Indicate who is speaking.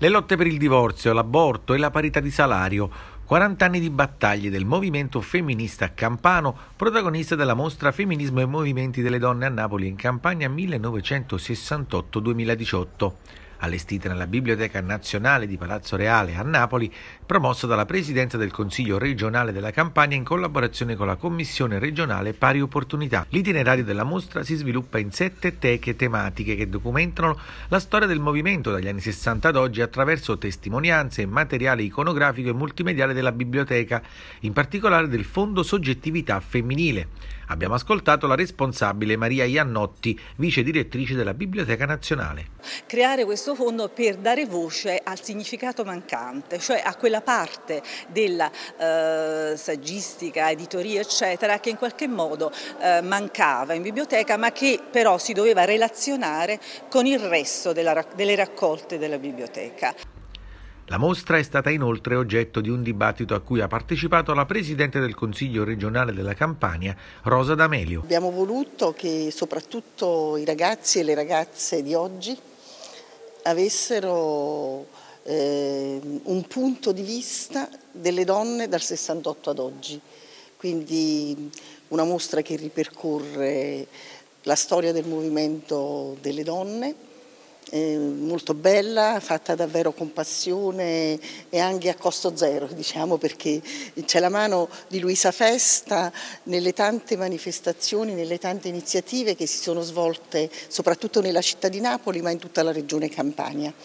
Speaker 1: Le lotte per il divorzio, l'aborto e la parità di salario. 40 anni di battaglie del movimento femminista campano, protagonista della mostra Femminismo e movimenti delle donne a Napoli in Campania 1968-2018 allestita nella Biblioteca Nazionale di Palazzo Reale a Napoli, promossa dalla Presidenza del Consiglio regionale della Campania in collaborazione con la Commissione regionale Pari Opportunità. L'itinerario della mostra si sviluppa in sette teche tematiche che documentano la storia del movimento dagli anni 60 ad oggi attraverso testimonianze e materiale iconografico e multimediale della biblioteca, in particolare del Fondo Soggettività Femminile. Abbiamo ascoltato la responsabile Maria Iannotti, vice direttrice della Biblioteca Nazionale.
Speaker 2: Creare questo fondo per dare voce al significato mancante, cioè a quella parte della eh, saggistica, editoria eccetera che in qualche modo eh, mancava in biblioteca ma che però si doveva relazionare con il resto della, delle raccolte della
Speaker 3: biblioteca.
Speaker 1: La mostra è stata inoltre oggetto di un dibattito a cui ha partecipato la Presidente del Consiglio regionale della Campania, Rosa D'Amelio.
Speaker 3: Abbiamo voluto che soprattutto i ragazzi e le ragazze di oggi avessero eh, un punto di vista delle donne dal 68 ad oggi, quindi una mostra che ripercorre la storia del movimento delle donne molto bella, fatta davvero con passione e anche a costo zero, diciamo, perché c'è la mano di Luisa Festa nelle tante manifestazioni, nelle tante iniziative che si sono svolte soprattutto nella città di Napoli, ma in tutta la regione Campania.